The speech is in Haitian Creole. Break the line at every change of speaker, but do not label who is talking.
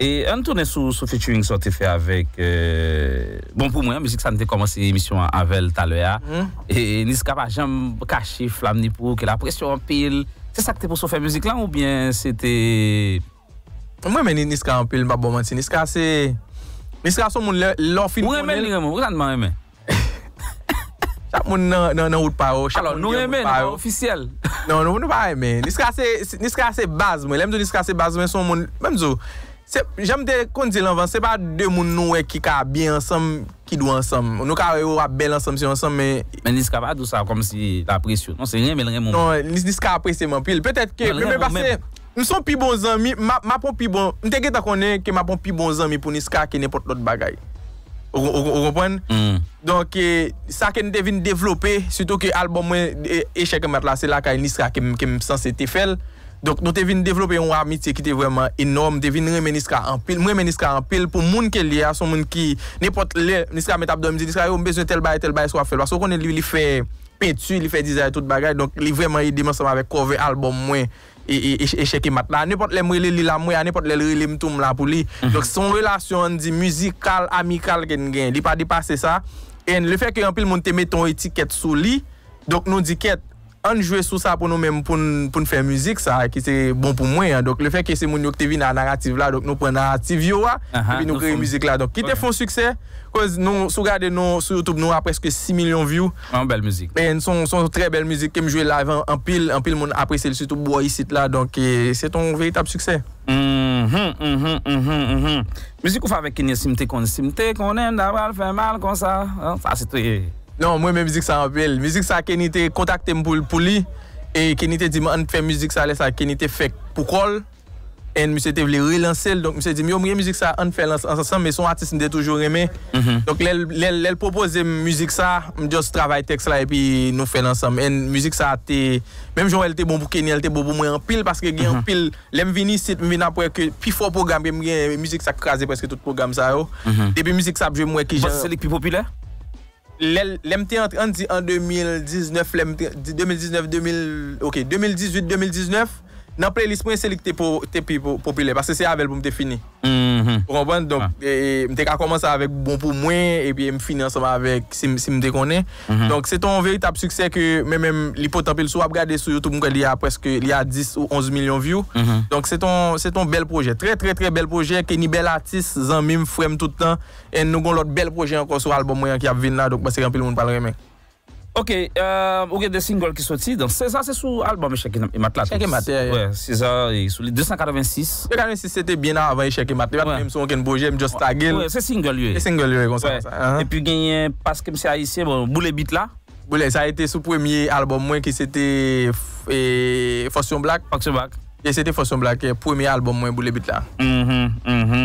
E an tonè sou featuring sou te fè avèk... E, bon pou mwen, mwen si sa nè te komosi emisyon anvel talwe ya. Hmm. E niska pa jèm kachif, flam nipou, ke la presyon anpil. Se sa kè te pou sou fè mwen si lan ou bien se te... Mwen meni niska anpil mwen ba bon mwen si niska se... Niska se moun lòf inpounen. Mwen meni mwen, mwen nan mwen mwen. Chak moun nan moun paro. Chak moun nan moun paro. Non men men nan moun ofisyel. Non, non moun nan mwen men. Niska se baz mwen. Lemnou niska se baz mwen son moun... Memnou... Jan m te konzile anvan, se pa de moun noue ki ka biye ansam, ki do ansam. Nou ka yo ap bel ansam si ansam, me... Men Niska pa adou sa kom si ta apresyon. Non, se rien men remon. Non, Niska apresyon man pil. Pe tèt ke, men mè parce, m son pi bon zanmi, ma pon pi bon. M teke ta konen ke ma pon pi bon zanmi pou Niska ke nipot lot bagay. Ou, ou, ou, ou, ou, pon. Donke, sa ke nite vin devlope, suto ke albon mwen echeke mat la, se la ka Niska ke m sensi te fel. Don te vin devlope yon amitye ki te vreman enom, te vin remeniska anpil, mwen meniska anpil pou moun ke li a son moun ki nepot le niska metabdomi, niska yo mbezoun tel baye, tel baye, swa felwa. Sou konen li fe petu, li fe dizay tout bagay, donk li vreman yi dimansama vek kove albom mwen e, e, e, e cheke matna. Nepot le mwen li li la mwen, anepot le li li mtoum la pou li. Mhm. Donk son relasyon di muzikal, amikal gen gen, li pa di pa se sa. En le fe ke anpil moun te meton etiket sou li, donk nou di ket. on joue sous ça pour nous-mêmes, pour, pour faire musique, ça, qui c'est bon pour moi. Hein. Donc, le fait que c'est mon qui vient à narrative là, donc nous prenons narrative, yo, hein. ah, ah, et puis nous créons musique là. Donc, qui te font succès, cause nous, si nous, sur YouTube, nous avons presque 6 millions de views. En belle musique. Et nous sont, très belle musique, que je joue live en, pile, en pile, mon apprécie surtout bois ici là. Donc, c'est ton véritable succès. Mm-hmm, mm-hmm, mm-hmm, musique qu'on fait avec comme Simte, qu'on Simte, qu'on aime d'avoir fait mal comme ça. Hein. Ça, c'est eh. Non, mwen müzik sa an apel. Müzik sa keni te kontakte m pou Judiko e pouri. Mwen keni mm-hmm. te dil akm até Montreux. Mwen li seote li li lensel. Mwen se di mwen mwen mwen mwen mwen mwen kompo Sisters of Joy a lousen. Mwen Welcomeva en ay te pe mwen a plenyesade sa mwen aniosan Aye. Lè lè llèl popose tran ou mwen mwen mwen mwen mwen Art mi dios termin alcohol sa moved and அ消 Coach of Joy. Mwen mwen apole mwen at Dion. Mwen mwen mwen n falar mwen mwen mwen mwen mwen granat yon progo. Se dit mwen mwen kapiskulm kon 환 a ven mwen DJ II ti mwen bew les mot�. on dit en 2019, 2019, 2000, ok, 2018, 2019, Nan playlist mwen selik te pi popule, parce se avèl pou mte fini. Mm-hmm. Pou konpon, ah. e, e, mte ka koman sa avèk bon pou mwen, e pi m fini ansama avèk si mte konen. Mm-hmm. Donc se ton veritable suksè ke mè mèm li potanpe l sou ap gade sou YouTube mwen ke li a preske li a 10 ou 11 milyon view. Mm-hmm. Donc se ton bel projè, tre tre tre bel projè, ke ni bel artist, zan mèm fwèm toutan, en nou kon lot bel projè ankon sou alboum mwen anki ap vin la, dok bas se renpil moun pal remèk. Ok, euh, ou gen de single ki soti, dan César se sou album Echeke Matla. Echeke Matla, c'est ouais, César sou les 286. 286 c'était bien avan Echeke Matla, bat mèm sou ken boje, m just tagil. Ouais, c'est single lui. Se single ywe, kon sa. E pi parce que mse Aisyen, bon, boule là. la. Boule, sa ete sou premier album mwen ki sete Fosyon Black. Fosyon Black. Et c'était « Fosyon Black, premier album mwen boule Mhm. la.